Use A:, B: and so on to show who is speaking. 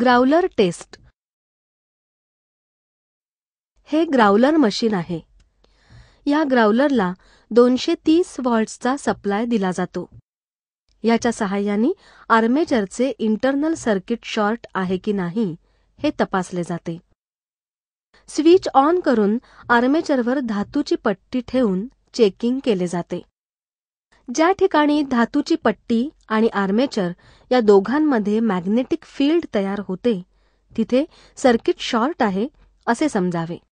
A: Growler test
B: हे growler machine आहे या ग्राउलरला दोनशे तीस व्हॉल्ट्सचा सप्लाय दिला जातो याच्या सहाय्याने आर्मेचरचे इंटरनल सर्किट शॉर्ट आहे की नाही हे तपासले जाते स्विच ऑन करून आर्मेचरवर धातूची पट्टी ठेवून चेकिंग केले जाते ज्या ठिकाणी धातूची पट्टी आणि आर्मेचर या दोघांमध्ये मॅग्नेटिक फील्ड तयार होते तिथे सर्किट शॉर्ट आहे असे समजावे